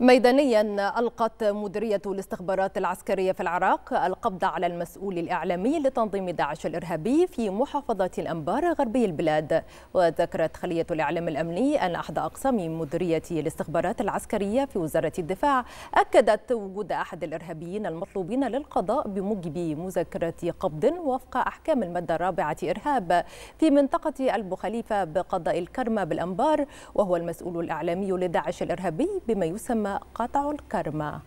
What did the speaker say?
ميدانيا ألقت مديرية الاستخبارات العسكرية في العراق القبض على المسؤول الإعلامي لتنظيم داعش الإرهابي في محافظة الأنبار غربي البلاد وذكرت خلية الإعلام الأمني أن أحد أقسام مديرية الاستخبارات العسكرية في وزارة الدفاع أكدت وجود أحد الإرهابيين المطلوبين للقضاء بموجب مذكرة قبض وفق أحكام المادة الرابعة إرهاب في منطقة البخليفة بقضاء الكرمة بالأنبار وهو المسؤول الإعلامي لداعش الإرهابي بما يسمى قطع الكرمة